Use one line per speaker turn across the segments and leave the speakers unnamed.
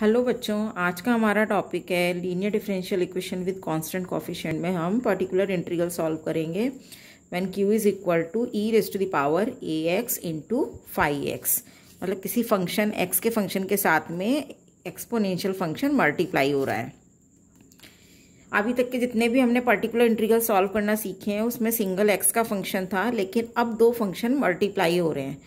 Hello बच्चों आज का हमारा टॉपिक है linear differential equation with constant coefficient में हम पर्टिकुलर इंटीग्रल सॉल्व करेंगे when q is equal to e race to the power a x into five x मतलब किसी फंक्शन एक्स के फंक्शन के साथ में एक्सपोनेंशियल फंक्शन मल्टीप्लाई हो रहा है अभी तक के जितने भी हमने पर्टिकुलर इंटीग्रल सॉल्व करना सीखे हैं उसमें सिंगल एक्स का फंक्शन था लेकिन अब दो फंक्शन मल्टीप्लाई हो रहे हैं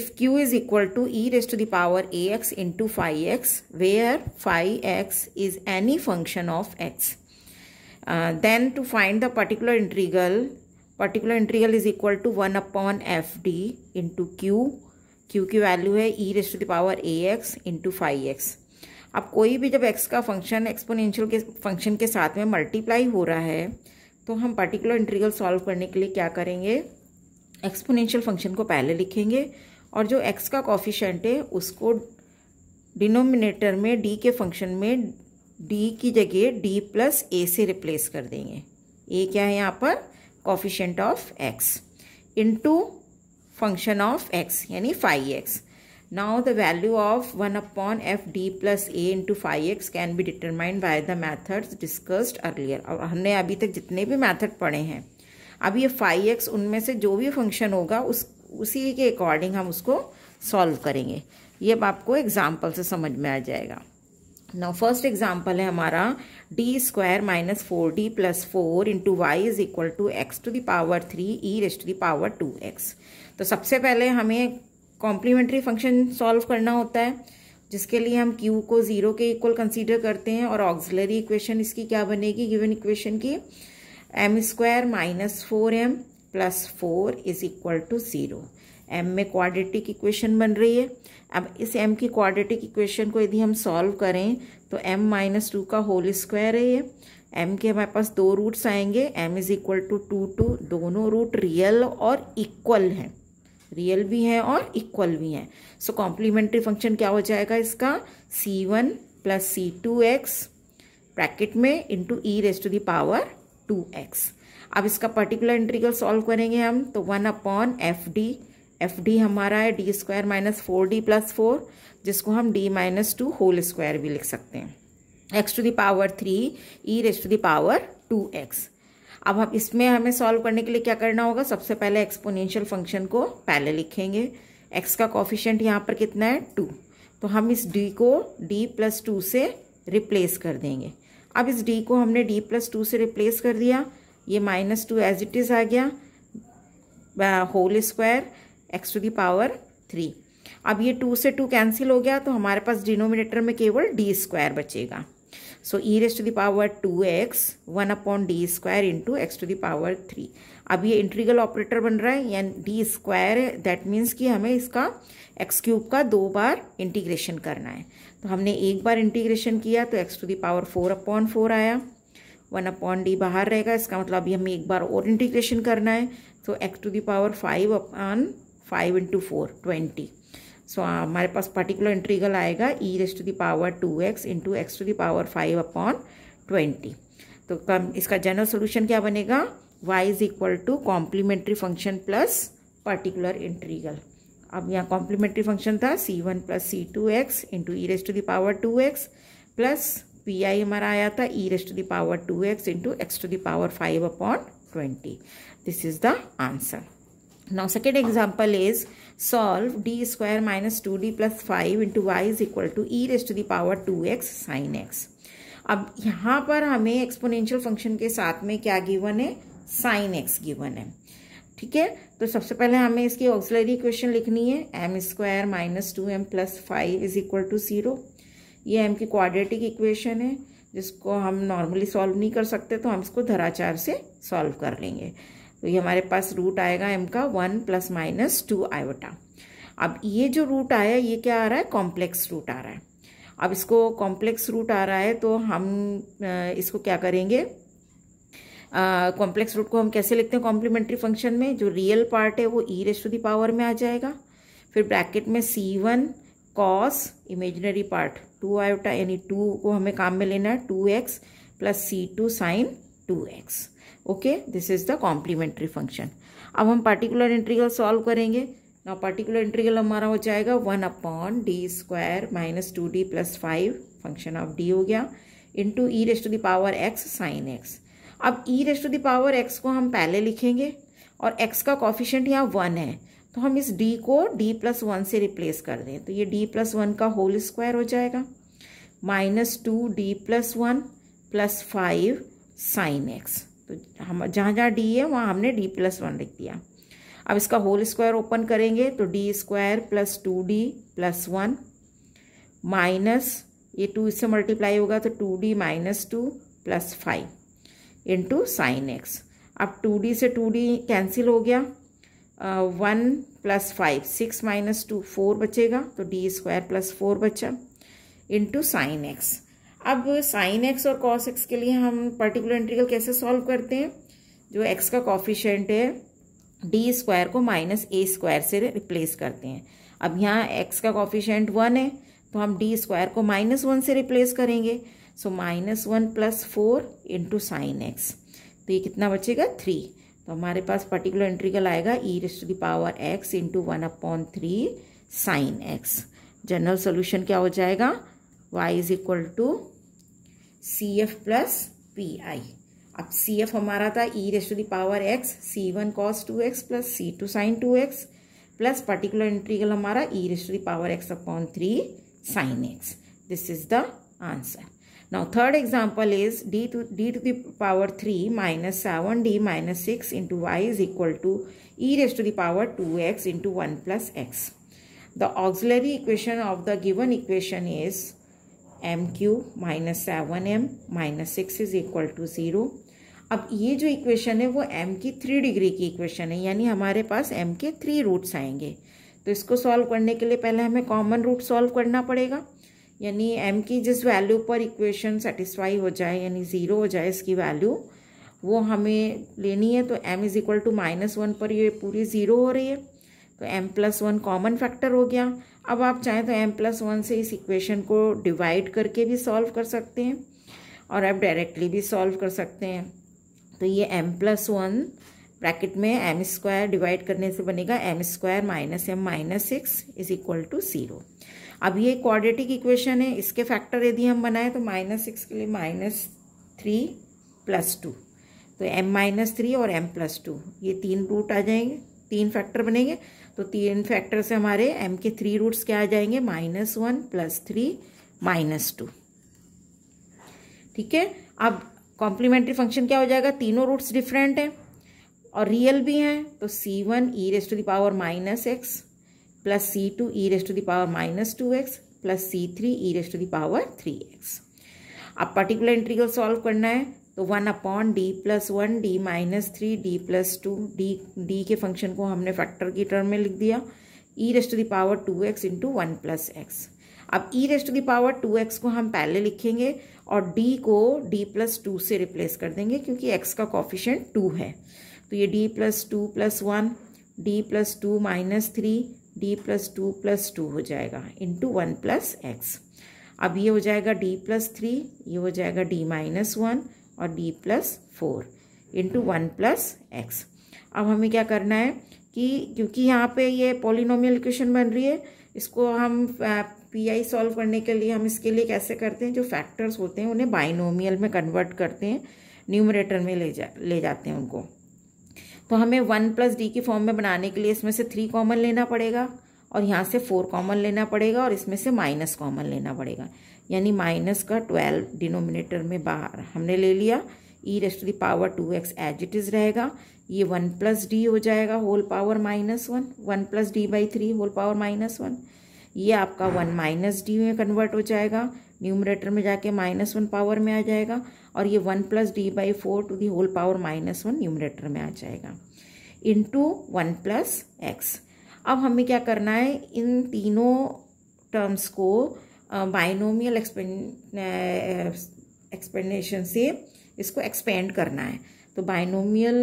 if q is equal to e raised to the power ax into phi x where phi x is any function of x. Uh, then to find the particular integral, particular integral is equal to 1 upon fd into q. q की value है e raised to the power a x into five x अब कोई भी जब x का function exponential के function के साथ में मल्टीप्लाई हो रहा है तो हम पर्टिकुलर इंटीग्रल सॉल्व करने के लिए क्या करेंगे एक्सपोनेंशियल फंक्शन को पहले लिखेंगे और जो एक्स का कॉफिशेंट है उसको डिनोमिनेटर में डी के फंक्शन में डी की जगह डी प्लस ए से रिप्लेस कर देंगे ए क्या है यहाँ पर coefficient of x into function of x यानी five x now the value of one upon f d plus a into five x can be determined by the methods discussed earlier और हमने अभी तक जितने भी मैथड पढ़े हैं अब ये फाइव एक्स उनमें से जो भी फंक्शन होगा उस उसी के अकॉर्डिंग हम उसको सॉल्व करेंगे ये अब आपको एग्जाम्पल से समझ में आ जाएगा नाउ फर्स्ट एग्जाम्पल है हमारा d square minus four d plus four into y is equal to x to the power three e race to the power two x तो सबसे पहले हमें कॉम्प्लीमेंट्री फंक्शन सॉल्व करना होता है जिसके लिए हम क्यू को ज़ीरो के इक्वल कंसीडर करते हैं और ऑक्सिलरी इक्वेशन इसकी क्या बनेगी गिवन इक्वेशन की m square minus four m plus four is equal to zero m में क्वाड्रेटिक इक्वेशन बन रही है अब इस एम की क्वाड्रेटिक इक्वेशन को यदि हम सॉल्व करें तो एम माइनस टू का होल स्क्वायर है ये एम के हमारे पास दो रूट्स आएंगे m is equal to two two two root real और इक्वल हैं रियल भी हैं और इक्वल भी हैं सो कॉम्प्लीमेंट्री फंक्शन क्या हो जाएगा इसका सी वन प्लस सी टू एक्स ब्रैकेट में into e raised to the power two x अब इसका पर्टिकुलर इंटीग्रल सॉल्व करेंगे हम तो one upon f d f d हमारा है D square minus four d plus four जिसको हम d minus two whole square भी लिख सकते हैं x to the power three e race to power two x अब हम इसमें हमें सॉल्व करने के लिए क्या करना होगा सबसे पहले एक्सपोनेंशियल फंक्शन को पहले लिखेंगे एक्स का कॉफिशेंट यहाँ पर कितना है टू तो हम इस डी को डी प्लस टू से रिप्लेस कर देंगे अब इस डी को हमने डी प्लस टू से रिप्लेस कर दिया ये minus two as it is आ गया whole square x to the power three अब ये टू से टू कैंसिल हो गया तो हमारे पास डिनोमिनेटर में केवल डी स्क्वायर बचेगा so e race to power two x one upon D square into x to power three अब ये इंट्रीगल ऑपरेटर बन रहा है यानी डी स्क्वायर है दैट मीन्स कि हमें इसका एक्स क्यूब का दो बार इंटीग्रेशन करना है तो हमने एक बार इंटीग्रेशन किया तो x to the power four upon four आया वन अपॉन डी बाहर रहेगा इसका मतलब अभी हमें एक बार और इंटीग्रेशन करना है तो x to the power five upon five into four twenty so हमारे पास पर्टिकुलर इंट्रीगल आएगा e race to the power two x into x to the power five upon twenty तो कम इसका जनरल सोल्यूशन क्या बनेगा y is equal to complementary function plus particular integral अब यहाँ कॉम्प्लीमेंट्री फंक्शन था C one plus C two x into e race to the power two x plus P I हमारा आया था e raised to the power two x into x to the power five upon twenty this is the answer second example is solve D square minus two D plus five into y is equal to e raised to the power two x sine x अब यहाँ पर हमें exponential function के साथ में क्या given है sine x given है ठीक है तो सबसे पहले हमें इसकी ऑक्सिलरी इक्वेशन लिखनी है M square minus two M plus five is equal to zero ये एम की क्वाड्रेटिक इक्वेशन है जिसको हम नॉर्मली सॉल्व नहीं कर सकते तो हम इसको धराचार से सॉल्व कर लेंगे तो ये हमारे पास रूट आएगा एम का one plus minus two iota अब ये जो रूट आया ये क्या आ रहा है कॉम्प्लेक्स रूट आ रहा है अब इसको कॉम्प्लेक्स रूट आ रहा है तो हम इसको क्या करेंगे कॉम्प्लेक्स रूट को हम कैसे लिखते हैं कॉम्प्लीमेंट्री फंक्शन में जो रियल पार्ट है वो ई रेस्ट दी पावर में आ जाएगा फिर ब्रैकेट में C one cos imaginary part two iota यानी टू को हमें काम में लेना है two x plus C two sine two x okay this is the complementary function अब हम पार्टिकुलर इंट्रीगल सॉल्व करेंगे ना पार्टिकुलर इंट्रीगल हमारा हो जाएगा one upon D square minus two D plus five function of D हो गया into e raised to power x sine x अब e raised to power x को हम पहले लिखेंगे और एक्स का कॉफिशेंट यहाँ वन है तो हम इस डी को डी प्लस वन से रिप्लेस कर दें तो ये डी प्लस वन का होल स्क्वायर हो जाएगा minus two D plus one plus five sine x तो हम जहाँ जहाँ डी है वहाँ हमने डी प्लस वन लिख दिया अब इसका होल स्क्वायर ओपन करेंगे तो D square plus two D plus one minus ये टू इससे मल्टीप्लाई होगा तो two D minus two plus five into sine x अब टू डी से टू डी कैंसिल हो गया one plus five six minus two four बचेगा तो डी स्क्वायर प्लस फोर बचा इंटू साइन एक्स अब साइन एक्स और कॉस एक्स के लिए हम पर्टिकुलर इंटीग्रल कैसे सॉल्व करते हैं जो एक्स का कॉफिशेंट है डी स्क्वायर को माइनस ए स्क्वायर से रिप्लेस करते हैं अब यहाँ एक्स का कॉफिशेंट वन है तो हम डी स्क्वायर को माइनस वन से रिप्लेस करेंगे so minus one plus four into sine x तो ये कितना बचेगा थ्री तो हमारे पास पर्टिकुलर इंट्रीगल आएगा e race to the power x into one upon three sine x general solution क्या हो जाएगा y is equal to C F plus P I अब सी एफ हमारा था e race to the power x C one cos two x plus C two sine two x plus particular integral हमारा e race to the power x upon three sine x this is the answer Now third example is d to, d to the power three minus seven d minus six into y is equal to e raised to the power two x into one plus x. The auxiliary equation of the given equation is m mq minus seven m minus six is equal to zero. अब ये जो equation है वो m की three degree की equation है यानी हमारे पास m के थ्री रूट्स आएंगे तो इसको सॉल्व करने के लिए पहले हमें कॉमन रूट सॉल्व करना पड़ेगा यानी एम की जिस वैल्यू पर इक्वेशन सेटिस्फाई हो जाए यानी ज़ीरो हो जाए इसकी वैल्यू वो हमें लेनी है तो m is equal to minus one पर ये पूरी ज़ीरो हो रही है तो m plus one common factor हो गया अब आप चाहें तो m प्लस वन से इस इक्वेशन को डिवाइड करके भी सॉल्व कर सकते हैं और आप डायरेक्टली भी सॉल्व कर सकते हैं तो ये m प्लस वन ब्रैकेट में एम स्क्वायर डिवाइड करने से बनेगा M square minus M minus six is equal to zero अब ये क्वाड्रेटिक इक्वेशन है इसके फैक्टर यदि हम बनाएं तो माइनस सिक्स के लिए माइनस थ्री प्लस टू तो एम माइनस थ्री और एम प्लस टू ये तीन रूट आ जाएंगे तीन फैक्टर बनेंगे तो तीन फैक्टर से हमारे एम के थ्री रूट्स क्या आ जाएंगे minus one plus three minus two ठीक है अब कॉम्प्लीमेंट्री फंक्शन क्या हो जाएगा तीनों रूट्स डिफरेंट हैं और रियल भी हैं तो C one e raised to the power minus x plus C two e raised to power minus two x plus C three e raised to power three x अब पर्टिकुलर इंटीग्रल सॉल्व करना है तो one upon D plus one D minus three D plus two D D के function को हमने factor की term में लिख दिया e raised to power two x into one plus x अब e raised to power two x को हम पहले लिखेंगे और डी को डी प्लस टू से रिप्लेस कर देंगे क्योंकि एक्स का कॉफिशेंट टू है तो ये D plus two plus one D plus two minus three D plus two plus two हो जाएगा इंटू वन प्लस एक्स अब ये हो जाएगा डी प्लस थ्री ये हो जाएगा डी माइनस वन और D plus four into one plus x अब हमें क्या करना है कि क्योंकि यहाँ पे ये पोलिनोमियल इक्वेशन बन रही है इसको हम पी आई सॉल्व करने के लिए हम इसके लिए कैसे करते हैं जो फैक्टर्स होते हैं उन्हें बाइनोमियल में कन्वर्ट करते हैं न्यूमरेटर में ले जा ले जाते हैं उनको तो हमें वन प्लस डी के फॉर्म में बनाने के लिए इसमें से थ्री कॉमन लेना पड़ेगा और यहाँ से फोर कॉमन लेना पड़ेगा और इसमें से माइनस कॉमन लेना पड़ेगा यानी माइनस का ट्वेल्व डिनोमिनेटर में बाहर हमने ले लिया e raised to the power two x as it is रहेगा ये वन प्लस डी हो जाएगा whole power minus one one plus D by three whole power minus one ये आपका वन माइनस डी में कन्वर्ट हो जाएगा न्यूमरेटर में जाके माइनस वन पावर में आ जाएगा और ये one plus D by four to the whole power minus one numerator में आ जाएगा इंटू वन प्लस एक्स अब हमें क्या करना है इन तीनों टर्म्स को बाइनोमियल एक्सपेंड एक्सपेंडेशन से इसको एक्सपेंड करना है तो बाइनोमियल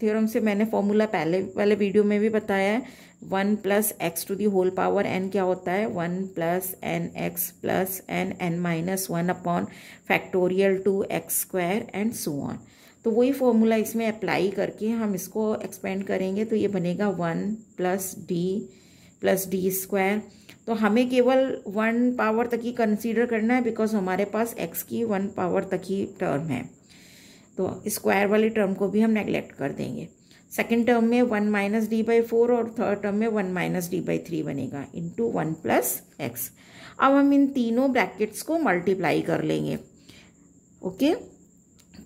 थ्योरम uh, uh, से मैंने फॉर्मूला पहले वाले वीडियो में भी बताया है one plus x to the whole power n क्या होता है one plus n x plus n n minus one upon factorial two x square and so on तो वही फॉर्मूला इसमें अप्लाई करके हम इसको एक्सपेंड करेंगे तो ये बनेगा one plus D plus D square तो हमें केवल वन पावर तक ही कंसीडर करना है बिकॉज हमारे पास एक्स की वन पावर तक ही टर्म है तो स्क्वायर वाले टर्म को भी हम नेग्लेक्ट कर देंगे सेकेंड टर्म में one minus D by four और थर्ड टर्म में one minus D by three बनेगा इंटू वन प्लस एक्स अब हम इन तीनों ब्रैकेट्स को मल्टीप्लाई कर लेंगे ओके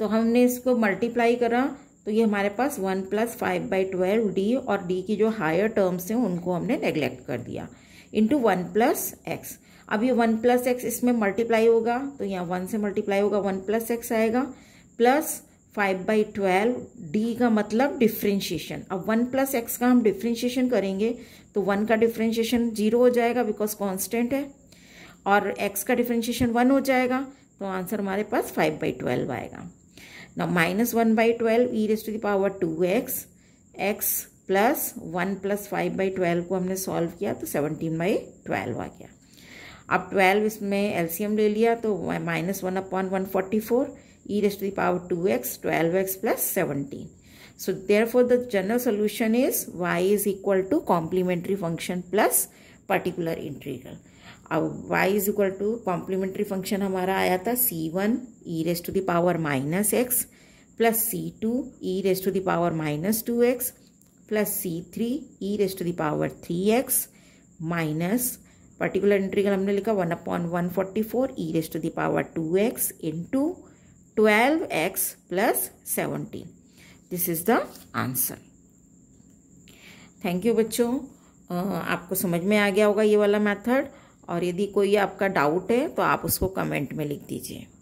तो हमने इसको मल्टीप्लाई करा तो ये हमारे पास one plus five by twelve D और डी की जो हायर टर्म्स हैं उनको हमने नेग्लेक्ट कर दिया इंटू वन प्लस एक्स अब ये वन प्लस एक्स इसमें मल्टीप्लाई होगा तो यहाँ वन से मल्टीप्लाई होगा वन प्लस एक्स आएगा plus five by twelve D का मतलब डिफ्रेंशिएशन अब वन प्लस एक्स का हम डिफ्रेंशिएशन करेंगे तो वन का डिफ्रेंशिएशन जीरो हो जाएगा बिकॉज कांस्टेंट है और एक्स का डिफ्रेंशिएशन वन हो जाएगा तो आंसर हमारे पास फाइव बाई ट्वेल्व आएगा ना minus one by twelve e raised to the power two x x plus one plus five by twelve को हमने सॉल्व किया तो सेवनटीन बाई ट्वेल्व आ गया अब ट्वेल्व इसमें एलसीएम ले लिया तो minus one upon one forty four e raised to the power 2x 12x plus 17. So therefore the general solution is y is equal to complementary function plus particular integral. Now y is equal to complementary function hamara c1 e raised to the power minus x plus c2 e raised to the power minus 2x plus c3 e raised to the power 3x minus particular integral 1 upon 144 e raised to the power 2x into x plus 17. This is the answer thank you बच्चों आपको समझ में आ गया होगा ये वाला method और यदि कोई आपका डाउट है तो आप उसको कमेंट में लिख दीजिए